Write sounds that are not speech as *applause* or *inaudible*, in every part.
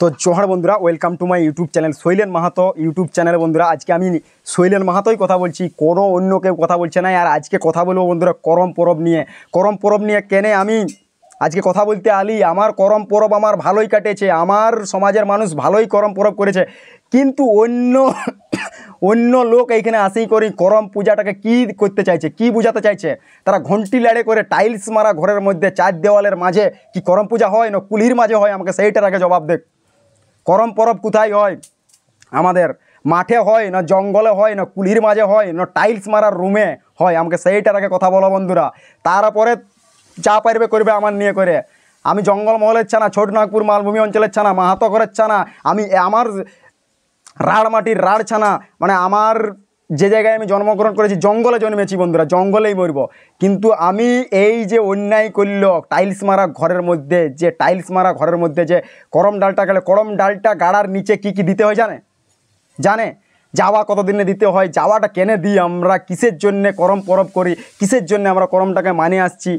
তো জোহার বন্ধুরা welcome to my YouTube channel Shailen Mahato YouTube চ্যানেলে বন্ধুরা আজকে আমি শৈলেন মাহাতোই কথা বলছি কোনো অন্য কেউ কথা বলছে না আর আজকে কথা বলবো বন্ধুরা করম পরব নিয়ে করম পরব নিয়ে কেনে আমি আজকে কথা বলতে আলি আমার করম পরব আমার ভালোই কাটেছে আমার সমাজের মানুষ ভালোই করম পরব করেছে কিন্তু অন্য অন্য লোক এইখানে আসেই করে করম পূজাটাকে কি করতে চাইছে কি বুঝাতে চাইছে তারা ঘন্টি লাড়ে করে টাইলস মারা ঘরের মধ্যে চার দেওয়ালের মাঝে কি করম পূজা হয় না কুলির মাঝে হয় আমাকে সেইটার আগে জবাব দেখ করম পরব কোথায় হয় আমাদের মাঠে হয় না জঙ্গলে হয় না কুলির মাঝে হয় না টাইলস মারার রুমে হয় আমাকে সেইটার আগে কথা বলো বন্ধুরা তারপরে যা পারবে করবে আমার নিয়ে করে আমি মহলের ছানা ছোটনাগপুর মালভূমি অঞ্চলের ছানা মাহাতো করের ছানা আমি আমার রাড় মাটির রাড় ছানা মানে আমার যে জায়গায় আমি জন্মগ্রহণ করেছি জঙ্গলে জন্মেছি বন্ধুরা জঙ্গলেই মরব কিন্তু আমি এই যে অন্যায় করল টাইলস মারা ঘরের মধ্যে যে টাইলস মারা ঘরের মধ্যে যে করম ডালটা গেলে করম ডালটা গাড়ার নিচে কি কি দিতে হয় জানে জানে যাওয়া কতদিনে দিতে হয় যাওয়াটা কেনে দিই আমরা কিসের জন্যে করম পরব করি কিসের জন্য আমরা করমটাকে মানে আসছি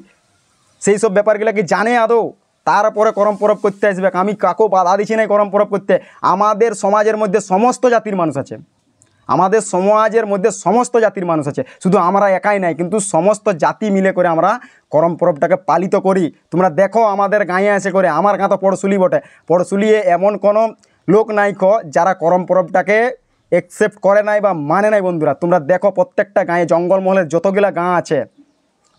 সেই সব ব্যাপারগুলো কি জানে আদৌ তারপরে করম পরব করতে আসবে আমি কাকেও বাধা দিচ্ছি নাই করম পরব করতে আমাদের সমাজের মধ্যে সমস্ত জাতির মানুষ আছে আমাদের সমাজের মধ্যে সমস্ত জাতির মানুষ আছে শুধু আমরা একাই নাই কিন্তু সমস্ত জাতি মিলে করে আমরা করম পরবটাকে পালিত করি তোমরা দেখো আমাদের গাঁয়ে আসে করে আমার গাঁ তো পড়শুলি বটে পড়শুলিয়ে এমন কোনো লোক নাইক যারা করম পরবটাকে একসেপ্ট করে নাই বা মানে নাই বন্ধুরা তোমরা দেখো প্রত্যেকটা গাঁয়ে জঙ্গলমহলের যতগুলা গাঁ আছে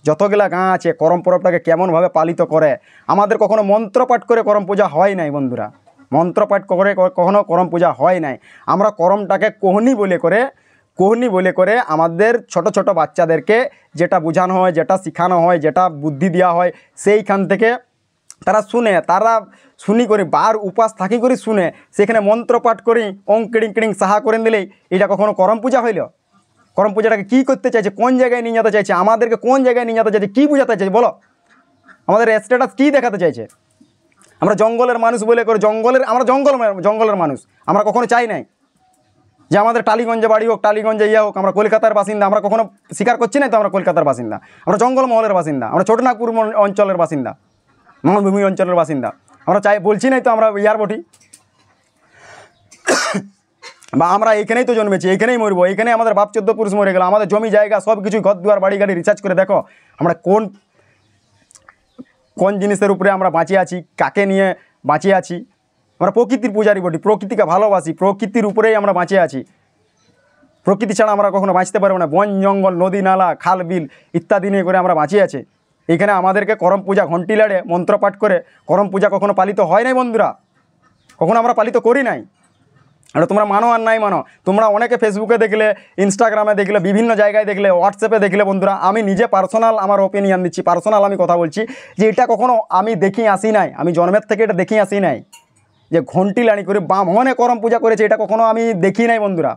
যতগুলা গাঁ আছে করম পরবটাকে কেমনভাবে পালিত করে আমাদের কখনো মন্ত্রপাঠ করে করম পূজা হয় নাই বন্ধুরা মন্ত্রপাঠ করে কখনও করম পূজা হয় নাই আমরা করমটাকে কোহনি বলে করে কোহনি বলে করে আমাদের ছোট ছোট বাচ্চাদেরকে যেটা বোঝানো হয় যেটা শেখানো হয় যেটা বুদ্ধি দেওয়া হয় সেইখান থেকে তারা শুনে তারা শুনি করে বার উপাস থাকি করে শুনে সেখানে মন্ত্রপাঠ করি অং কিড়িং কিড়িং সাহা করে দিলেই এটা কখনো করম পূজা হইল করম পূজাটাকে কী করতে চাইছে কোন জায়গায় নিয়ে যেতে চাইছে আমাদেরকে কোন জায়গায় নিয়ে যেতে চাইছে কী বোঝাতে চাইছে বলো আমাদের স্ট্যাটাস কী দেখাতে চাইছে আমরা জঙ্গলের মানুষ বলে করে জঙ্গলের আমরা জঙ্গল জঙ্গলের মানুষ আমরা কখনো চাই নাই যে আমাদের টালিগঞ্জে বাড়ি হোক টালিগঞ্জে ইয়ে হোক আমরা কলকাতার বাসিন্দা আমরা কখনো স্বীকার করছি না তো আমরা কলকাতার বাসিন্দা আমরা জঙ্গলমহলের বাসিন্দা আমরা ছোটনাগপুর অঞ্চলের বাসিন্দা মহানভূমি অঞ্চলের বাসিন্দা আমরা চাই বলছি নাই তো আমরা ইয়ার বটি *coughs* বা আমরা এখানেই তো জন্মেছি এখানেই মরবো এখানে আমাদের বাপ চোদ্দ পুরুষ মরে গেল আমাদের জমি জায়গা সব কিছুই ঘর দুয়ার বাড়ি গাড়ি রিচার্জ করে দেখো আমরা কোন কোন জিনিসের উপরে আমরা বাঁচিয়ে আছি কাকে নিয়ে বাঁচিয়ে আছি আমরা প্রকৃতির পূজারি বটি প্রকৃতিকে ভালোবাসি প্রকৃতির উপরেই আমরা বাঁচিয়ে আছি প্রকৃতি ছাড়া আমরা কখনো বাঁচতে পারবো না বন জঙ্গল নদী নালা খাল বিল ইত্যাদি নিয়ে করে আমরা বাঁচিয়ে আছি এখানে আমাদেরকে করম পূজা ঘন্টি লাড়ে মন্ত্রপাঠ করে করম পূজা কখনো পালিত হয় নাই বন্ধুরা কখনো আমরা পালিত করি নাই এটা তোমরা মানো আর নাই মানো তোমরা অনেকে ফেসবুকে দেখলে ইনস্টাগ্রামে দেখলে বিভিন্ন জায়গায় দেখলে হোয়াটসঅ্যাপে দেখলে বন্ধুরা আমি নিজে পার্সোনাল আমার ওপিনিয়ন দিচ্ছি পার্সোনাল আমি কথা বলছি যে এটা কখনো আমি দেখি আসি নাই আমি জন্মের থেকে এটা দেখি আসি নাই যে ঘন্টি লাড়ি করে বামনে করম পূজা করেছে এটা কখনো আমি দেখি নাই বন্ধুরা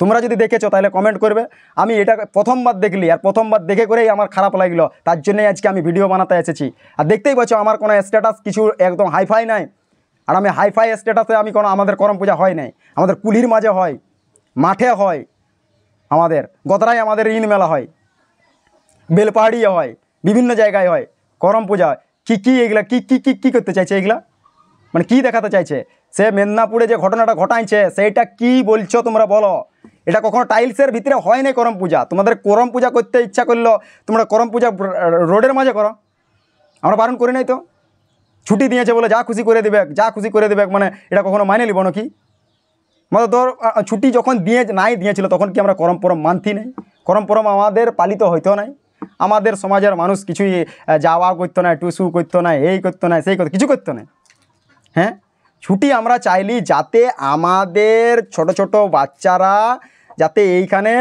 তোমরা যদি দেখেছো তাহলে কমেন্ট করবে আমি এটা প্রথমবার দেখলি আর প্রথমবার দেখে করেই আমার খারাপ লাগলো তার জন্যই আজকে আমি ভিডিও বানাতে এসেছি আর দেখতেই পাচ্ছ আমার কোনো স্ট্যাটাস কিছু একদম হাইফাই নাই আর আমি হাইফাই স্টেটাসে আমি কোনো আমাদের করম পূজা হয় নাই আমাদের কুলির মাঝে হয় মাঠে হয় আমাদের গতরাই আমাদের ঋণ মেলা হয় বেলপাহাড়ি হয় বিভিন্ন জায়গায় হয় করম পূজা কি কি এগুলা কি কি কি কি করতে চাইছে এগুলা মানে কি দেখাতে চাইছে সে মেদিনীপুরে যে ঘটনাটা ঘটাইছে সেইটা কি বলছো তোমরা বলো এটা কখনো টাইলসের ভিতরে হয় নাই করম পূজা তোমাদের করম পূজা করতে ইচ্ছা করলো তোমরা করম পূজা রোডের মাঝে করো আমরা বারণ করি নাই তো ছুটি দিয়েছে বলে যা খুশি করে দেবে যা খুশি করে দেবে মানে এটা কখনো মাইনে নিব নাকি মানে ধর ছুটি যখন দিয়ে নাই দিয়েছিল তখন কি আমরা করম পরম মানতি নাই করম পরম আমাদের পালিত হইতো নাই আমাদের সমাজের মানুষ কিছুই যাওয়া করতো না টুসু করতো না এই করতো না সেই করতো কিছু করতো না হ্যাঁ ছুটি আমরা চাইলি যাতে আমাদের ছোট ছোট বাচ্চারা যাতে এইখানে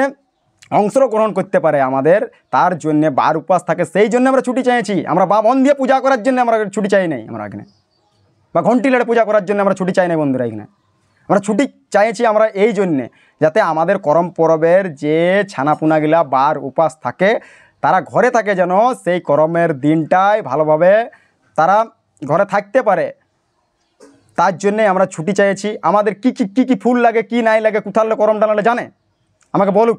অংশগ্রহণ করতে পারে আমাদের তার জন্য বার উপাস থাকে সেই জন্য আমরা ছুটি চাইছি আমরা বা মন দিয়ে পূজা করার জন্য আমরা ছুটি চাই নাই আমরা এখানে বা ঘন্টি লেড়ে পূজা করার জন্য আমরা ছুটি চাই নাই বন্ধুরা এখানে আমরা ছুটি চাইছি আমরা এই জন্যে যাতে আমাদের করম পরবের যে ছানাপুনাগুলা বার উপাস থাকে তারা ঘরে থাকে যেন সেই করমের দিনটায় ভালোভাবে তারা ঘরে থাকতে পারে তার জন্যে আমরা ছুটি চাইছি আমাদের কি কি কি কি ফুল লাগে কি নাই লাগে কোথাল করম টানালে জানে আমাকে বলুক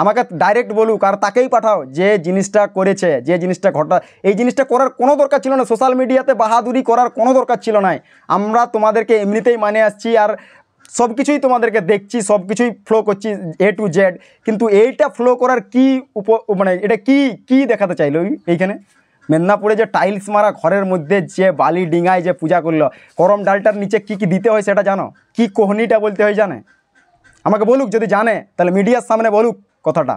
আমাকে ডাইরেক্ট বলুক আর তাকেই পাঠাও যে জিনিসটা করেছে যে জিনিসটা ঘটা এই জিনিসটা করার কোনো দরকার ছিল না সোশ্যাল মিডিয়াতে বাহাদুরি করার কোনো দরকার ছিল না আমরা তোমাদেরকে এমনিতেই মানে আসছি আর সব কিছুই তোমাদেরকে দেখছি সব কিছুই ফ্লো করছি এ টু জেড কিন্তু এইটা ফ্লো করার কি উপ মানে এটা কি কি দেখাতে চাইলো এইখানে মেদিনীপুরে যে টাইলস মারা ঘরের মধ্যে যে বালি ডিঙায় যে পূজা করলো করম ডালটার নিচে কি কি দিতে হয় সেটা জানো কি কোহনিটা বলতে হয় জানে আমাকে বলুক যদি জানে তাহলে মিডিয়ার সামনে বলুক কথাটা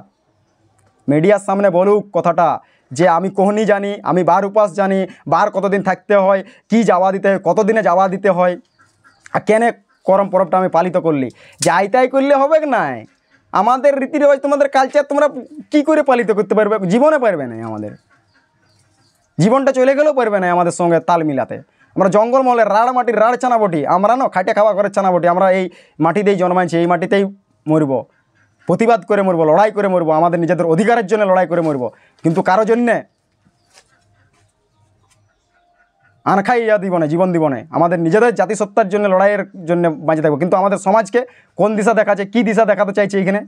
মিডিয়ার সামনে বলুক কথাটা যে আমি কোহনি জানি আমি বার উপাস জানি বার কতদিন থাকতে হয় কি যাওয়া দিতে হয় কতদিনে যাওয়া দিতে হয় আর কেনে করম পরবটা আমি পালিত করলি যাই তাই করলে হবে নাই আমাদের রীতি রেওয়াজ তোমাদের কালচার তোমরা কি করে পালিত করতে পারবে জীবনে পারবে না আমাদের জীবনটা চলে গেলেও পারবে না আমাদের সঙ্গে তাল মিলাতে আমরা জঙ্গলমহলের রাড় মাটির রাড় ছানা বটি আমরা না খাটে খাওয়া করে ছানা বটি আমরা এই মাটিতেই জন্মাইছি এই মাটিতেই মরব প্রতিবাদ করে মরবো লড়াই করে মরবো আমাদের নিজেদের অধিকারের জন্য লড়াই করে মরবো কিন্তু কারো জন্যে আনখাই ইয়া দিব না জীবন দিবনে আমাদের নিজেদের জাতিসত্তার জন্য লড়াইয়ের জন্য বাঁচে থাকবো কিন্তু আমাদের সমাজকে কোন দিশা দেখাচ্ছে কী দিশা দেখাতে চাইছে এইখানে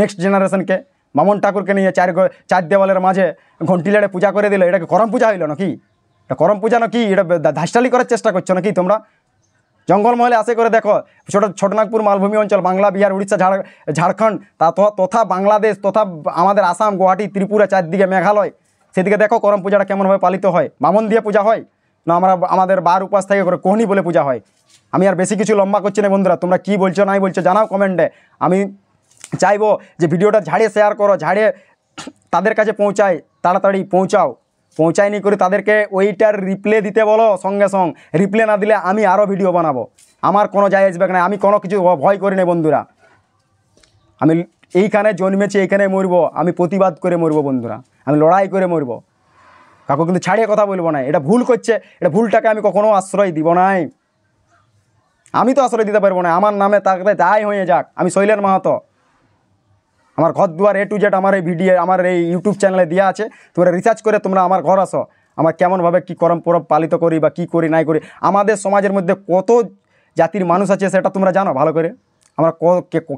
নেক্সট জেনারেশনকে মামন ঠাকুরকে নিয়ে চার চার দেওয়ালের মাঝে ঘন্টি লেড়ে পূজা করে দিল এটাকে করম পূজা হইল নাকি এটা করম পূজা নাকি এটা ধাস্টালি করার চেষ্টা করছো নাকি তোমরা জঙ্গলমহলে আসে করে দেখো ছোট ছোটনাগপুর মালভূমি অঞ্চল বাংলা বিহার উড়িষ্যা ঝাড় ঝাড়খণ্ড তথা বাংলাদেশ তথা আমাদের আসাম গুয়াহাটি ত্রিপুরা চারদিকে মেঘালয় সেদিকে দেখো করম পূজাটা কেমনভাবে পালিত হয় বামন দিয়ে পূজা হয় না আমরা আমাদের বার উপাস থেকে করে কোহনি বলে পূজা হয় আমি আর বেশি কিছু লম্বা করছি না বন্ধুরা তোমরা কি বলছো নাই বলছো জানাও কমেন্টে আমি চাইবো যে ভিডিওটা ঝাড়িয়ে শেয়ার করো ঝাড়িয়ে তাদের কাছে পৌঁছায় তাড়াতাড়ি পৌঁছাও পৌঁছায়নি করে তাদেরকে ওইটার রিপ্লে দিতে বলো সঙ্গে সঙ্গে রিপ্লে না দিলে আমি আরও ভিডিও বানাবো আমার কোনো জায়গা আসবেক না আমি কোনো কিছু ভয় করি না বন্ধুরা আমি এইখানে জন্মেছি এইখানে মরবো আমি প্রতিবাদ করে মরবো বন্ধুরা আমি লড়াই করে মরবো কাকু কিন্তু ছাড়িয়ে কথা বলবো না এটা ভুল করছে এটা ভুলটাকে আমি কখনো আশ্রয় দিব নাই আমি তো আশ্রয় দিতে পারবো না আমার নামে তাকে তাই হয়ে যাক আমি শৈলেন মাহাতো আমার ঘর দুয়ার এ টু জেড আমার এই ভিডিও আমার এই ইউটিউব চ্যানেলে দেওয়া আছে তোমরা রিসার্চ করে তোমরা আমার ঘর আসো আমার কেমনভাবে কী করম পরব পালিত করি বা কী করি নাই করি আমাদের সমাজের মধ্যে কত জাতির মানুষ আছে সেটা তোমরা জানো ভালো করে আমরা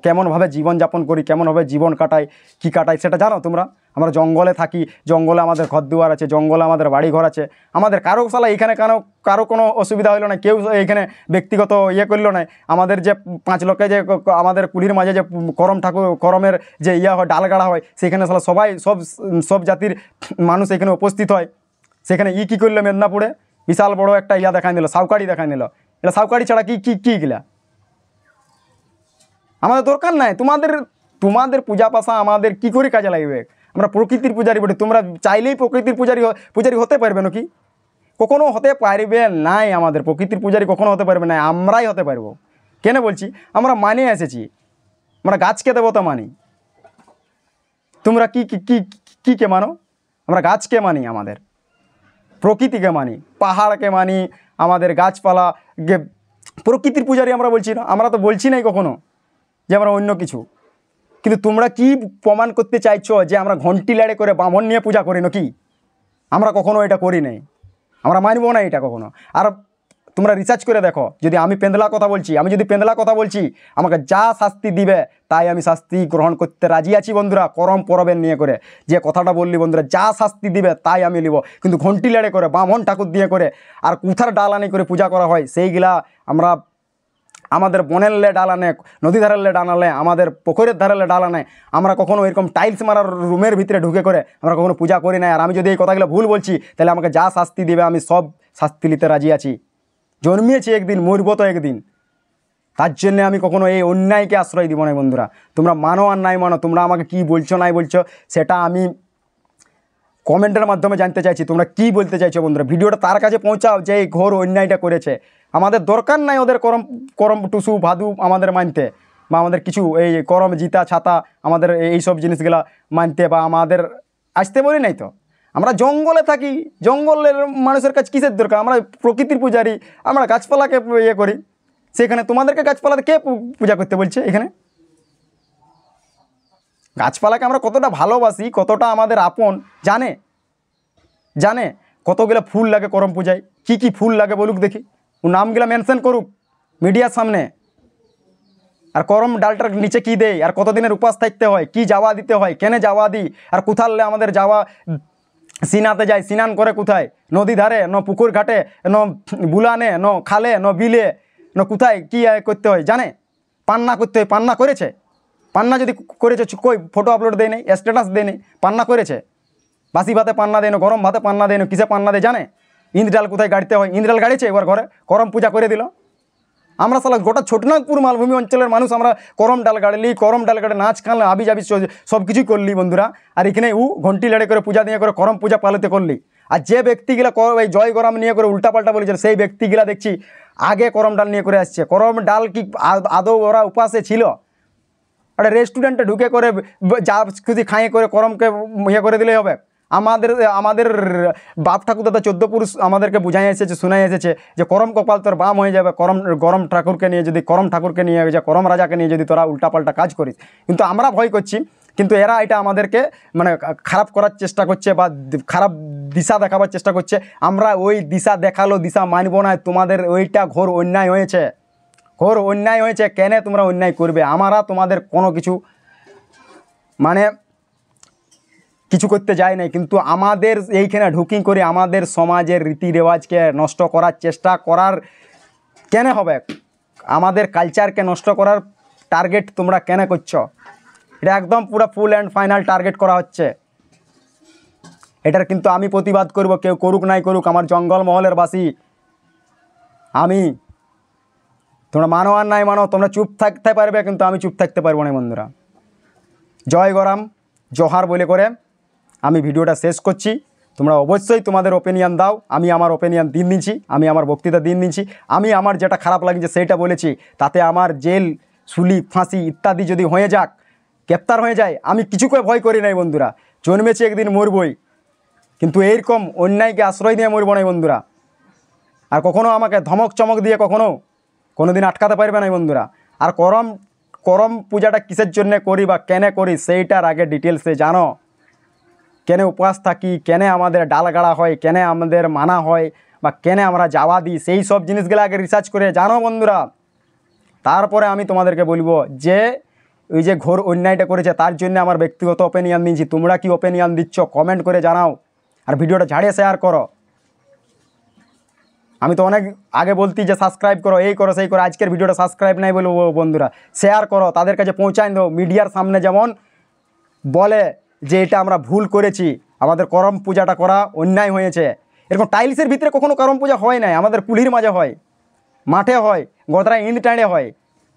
কেমনভাবে জীবনযাপন করি কেমনভাবে জীবন কাটাই কি কাটাই সেটা জানো তোমরা আমরা জঙ্গলে থাকি জঙ্গলে আমাদের ঘর দুয়ার আছে জঙ্গলে আমাদের বাড়ি ঘর আছে আমাদের কারো সালা এখানে কেন কারো কোনো অসুবিধা হইল না কেউ এইখানে ব্যক্তিগত ইয়ে করলো না আমাদের যে পাঁচ লোকে যে আমাদের কুলির মাঝে যে করম ঠাকুর করমের যে ইয়া হয় ডাল গাড়া হয় সেখানে সালা সবাই সব সব জাতির মানুষ এখানে উপস্থিত হয় সেখানে ই কী করলো মেদিনীপুরে বিশাল বড় একটা ইয়া দেখাই নিল সাউকারি দেখাই নিল এটা সাউকারি ছাড়া কি কী কী গিলা আমাদের দরকার নাই তোমাদের তোমাদের পূজা পাশা আমাদের কি করে কাজে লাগবে আমরা প্রকৃতির পূজারি বটে তোমরা চাইলেই প্রকৃতির পূজারি পূজারি হতে পারবে না কি কখনো হতে পারবে নাই আমাদের প্রকৃতির পূজারি কখনো হতে পারবে না আমরাই হতে পারবো কেন বলছি আমরা মানে এসেছি আমরা গাছকে দেবতা মানি তোমরা কি কি কি কে মানো আমরা গাছকে মানি আমাদের প্রকৃতিকে মানি পাহাড়কে মানি আমাদের গাছপালা প্রকৃতির পূজারি আমরা বলছি না আমরা তো বলছি নাই কখনো যে আমরা অন্য কিছু কিন্তু তোমরা কি প্রমাণ করতে চাইছো যে আমরা ঘন্টি লাড়ে করে বামন নিয়ে পূজা করি নাকি আমরা কখনো এটা করি নাই আমরা মানব না এটা কখনো আর তোমরা রিসার্চ করে দেখো যদি আমি পেন্দলা কথা বলছি আমি যদি পেন্দলা কথা বলছি আমাকে যা শাস্তি দিবে তাই আমি শাস্তি গ্রহণ করতে রাজি আছি বন্ধুরা করম পরবের নিয়ে করে যে কথাটা বললি বন্ধুরা যা শাস্তি দিবে তাই আমি নিব কিন্তু ঘন্টি লাড়ে করে বামন ঠাকুর দিয়ে করে আর কুথার ডালানি করে পূজা করা হয় সেইগুলা আমরা আমাদের বনের লে ডাল আনে নদী ধারের লে ডাল আনে আমাদের পুকুরের ধারের লে ডাল আনে আমরা কখনো এরকম টাইলস মারার রুমের ভিতরে ঢুকে করে আমরা কখনো পূজা করি না আর আমি যদি এই কথাগুলো ভুল বলছি তাহলে আমাকে যা শাস্তি দেবে আমি সব শাস্তি নিতে রাজি আছি জন্মিয়েছি একদিন মরব তো একদিন তার জন্যে আমি কখনো এই অন্যায়কে আশ্রয় দিব না বন্ধুরা তোমরা মানো আর নাই মানো তোমরা আমাকে কি বলছো নাই বলছো সেটা আমি কমেন্টের মাধ্যমে জানতে চাইছি তোমরা কি বলতে চাইছো বন্ধুরা ভিডিওটা তার কাছে পৌঁছাও যে এই ঘোর অন্যায়টা করেছে আমাদের দরকার নাই ওদের করম করম টুসু ভাদু আমাদের মানতে বা আমাদের কিছু এই করম জিতা ছাতা আমাদের এই সব জিনিসগুলা মানতে বা আমাদের আসতে বলি নাই তো আমরা জঙ্গলে থাকি জঙ্গলের মানুষের কাছে কিসের দরকার আমরা প্রকৃতির পূজারি আমরা গাছপালাকে ইয়ে করি সেখানে তোমাদেরকে গাছপালাতে কে পূজা করতে বলছে এখানে গাছপালাকে আমরা কতটা ভালোবাসি কতটা আমাদের আপন জানে জানে কতগুলো ফুল লাগে করম পূজায় কি কি ফুল লাগে বলুক দেখি ও নামগুলো মেনশন করুক মিডিয়ার সামনে আর করম ডালটার নিচে কি দেয় আর কতদিনের উপাস থাকতে হয় কি যাওয়া দিতে হয় কেনে যাওয়া দিই আর কোথালে আমাদের যাওয়া সিনাতে যায় সিনান করে কোথায় নদী ধারে ন পুকুর ঘাটে ন বুলানে ন খালে ন বিলে ন কোথায় কী করতে হয় জানে পান্না করতে হয় পান্না করেছে পান্না যদি করেছে কই ফটো আপলোড দেয় নেই স্ট্যাটাস দেয় নেই পান্না করেছে বাসি ভাতে পান্না দেয় গরম ভাতে পান্না দেয় কিসে পান্না দেয় জানে ইন্দ্রাল কোথায় গাড়িতে হয় ইন্দ্রাল গাড়িছে এবার ঘরে করম পূজা করে দিল আমরা সালা গোটা ছোটনাগপুর মালভূমি অঞ্চলের মানুষ আমরা করম ডাল গাড়লি করম ডাল গাড়ে নাচ কান আবি যাবি সব কিছুই করলি বন্ধুরা আর এখানে উ ঘন্টি লেড়ে করে পূজা নিয়ে করে করম পূজা পালতে করলি আর যে ব্যক্তিগুলা এই জয় গরম নিয়ে করে উল্টাপাল্টা বলেছিল সেই ব্যক্তিগুলা দেখছি আগে করম ডাল নিয়ে করে আসছে করম ডাল কি আদৌ ওরা উপাসে ছিল একটা রেস্টুরেন্টে ঢুকে করে যা খুশি খাইয়ে করে করমকে ইয়ে করে দিলেই হবে আমাদের আমাদের বাপ ঠাকুর দাদা চোদ্দ পুরুষ আমাদেরকে বুঝাই এসেছে শোনাই এসেছে যে করম কপাল তোর বাম হয়ে যাবে করম গরম ঠাকুরকে নিয়ে যদি করম ঠাকুরকে নিয়ে যে করম রাজাকে নিয়ে যদি তোরা উল্টাপাল্টা কাজ করিস কিন্তু আমরা ভয় করছি কিন্তু এরা এটা আমাদেরকে মানে খারাপ করার চেষ্টা করছে বা খারাপ দিশা দেখাবার চেষ্টা করছে আমরা ওই দিশা দেখালো দিশা মানব না তোমাদের ওইটা ঘোর অন্যায় হয়েছে ঘোর অন্যায় হয়েছে কেন তোমরা অন্যায় করবে আমরা তোমাদের কোনো কিছু মানে কিছু করতে যায় না কিন্তু আমাদের এইখানে ঢুকি করে আমাদের সমাজের রীতি রেওয়াজকে নষ্ট করার চেষ্টা করার কেন হবে আমাদের কালচারকে নষ্ট করার টার্গেট তোমরা কেন করছ এটা একদম পুরো ফুল অ্যান্ড ফাইনাল টার্গেট করা হচ্ছে এটার কিন্তু আমি প্রতিবাদ করব কেউ করুক নাই করুক আমার মহলের বাসি আমি তোমরা মানো আর নাই মানো তোমরা চুপ থাকতে পারবে কিন্তু আমি চুপ থাকতে পারবো না বন্ধুরা জয় গরম জহার বলে করে আমি ভিডিওটা শেষ করছি তোমরা অবশ্যই তোমাদের ওপিনিয়ন দাও আমি আমার ওপিনিয়ন দিন দিচ্ছি আমি আমার বক্তৃতা দিন দিচ্ছি আমি আমার যেটা খারাপ লাগছে সেইটা বলেছি তাতে আমার জেল সুলি ফাঁসি ইত্যাদি যদি হয়ে যাক গ্রেপ্তার হয়ে যায় আমি কিছু করে ভয় করি নাই বন্ধুরা জন্মেছি একদিন মরবই কিন্তু এইরকম অন্যায়কে আশ্রয় দিয়ে মরব নাই বন্ধুরা আর কখনও আমাকে ধমক চমক দিয়ে কখনও কোনো দিন আটকাতে পারবে না বন্ধুরা আর করম করম পূজাটা কিসের জন্য করি বা কেনে করি সেইটার আগে ডিটেলসে জানো কেনে উপাস থাকি কেনে আমাদের ডালগাড়া হয় কেনে আমাদের মানা হয় বা কেনে আমরা যাওয়া দিই সেই সব জিনিসগুলো আগে রিসার্চ করে জানো বন্ধুরা তারপরে আমি তোমাদেরকে বলবো যে ওই যে ঘোর অন্যায়টা করেছে তার জন্য আমার ব্যক্তিগত ওপেনিয়ন দিচ্ছি তোমরা কি ওপেনিয়ন দিচ্ছ কমেন্ট করে জানাও আর ভিডিওটা ঝাড়িয়ে শেয়ার করো আমি তো অনেক আগে বলতি যে সাবস্ক্রাইব করো এই করো সেই করো আজকের ভিডিওটা সাবস্ক্রাইব নাই বলবো বন্ধুরা শেয়ার করো তাদের কাছে পৌঁছায় দাও মিডিয়ার সামনে যেমন বলে যে এটা আমরা ভুল করেছি আমাদের করম পূজাটা করা অন্যায় হয়েছে এরকম টাইলসের ভিতরে কখনো করম পূজা হয় নাই আমাদের কুলির মাঝে হয় মাঠে হয় গোদরা ইন্দ টাঁড়ে হয়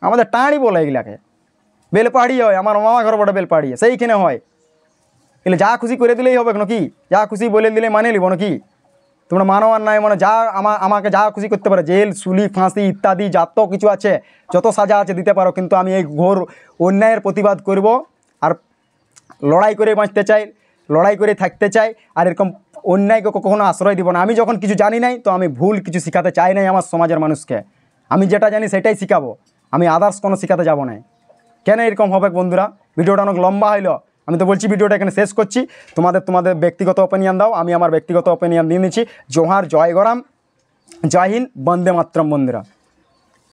আমাদের টাঁড়ি বলে এগুলাকে বেলপাহাড়ি হয় আমার মামা ঘর বড় বেলপাহাড়ি সেইখানে হয় এগুলো যা খুশি করে দিলেই হবে নাকি যা খুশি বলে দিলে মানে নিব নাকি তোমরা মানো আর নাই মানে যা আমা আমাকে যা খুশি করতে পারো জেল সুলি ফাঁসি ইত্যাদি যত কিছু আছে যত সাজা আছে দিতে পারো কিন্তু আমি এই ঘোর অন্যায়ের প্রতিবাদ করব লড়াই করে বাঁচতে চাই লড়াই করে থাকতে চাই আর এরকম অন্যায়কে কখনো আশ্রয় দিব না আমি যখন কিছু জানি নাই তো আমি ভুল কিছু শেখাতে চাই নাই আমার সমাজের মানুষকে আমি যেটা জানি সেটাই শেখাবো আমি আদার্স কোনো শেখাতে যাব না কেন এরকম হবে বন্ধুরা ভিডিওটা অনেক লম্বা হইল আমি তো বলছি ভিডিওটা এখানে শেষ করছি তোমাদের তোমাদের ব্যক্তিগত ওপিনিয়ন দাও আমি আমার ব্যক্তিগত ওপিনিয়ন দিয়ে নিচ্ছি জোহার জয় গরাম জয় হিন্দ বন্দে মাতরম বন্ধুরা